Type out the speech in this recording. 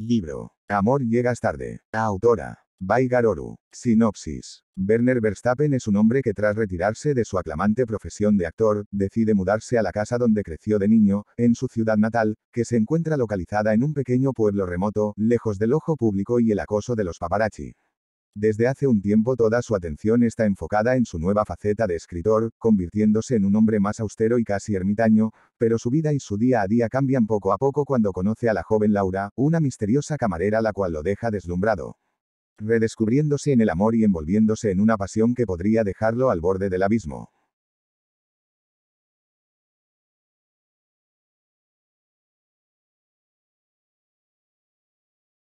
Libro. Amor llegas tarde. Autora. Baigaroru. Sinopsis. Werner Verstappen es un hombre que tras retirarse de su aclamante profesión de actor, decide mudarse a la casa donde creció de niño, en su ciudad natal, que se encuentra localizada en un pequeño pueblo remoto, lejos del ojo público y el acoso de los paparazzi. Desde hace un tiempo toda su atención está enfocada en su nueva faceta de escritor, convirtiéndose en un hombre más austero y casi ermitaño, pero su vida y su día a día cambian poco a poco cuando conoce a la joven Laura, una misteriosa camarera la cual lo deja deslumbrado. Redescubriéndose en el amor y envolviéndose en una pasión que podría dejarlo al borde del abismo.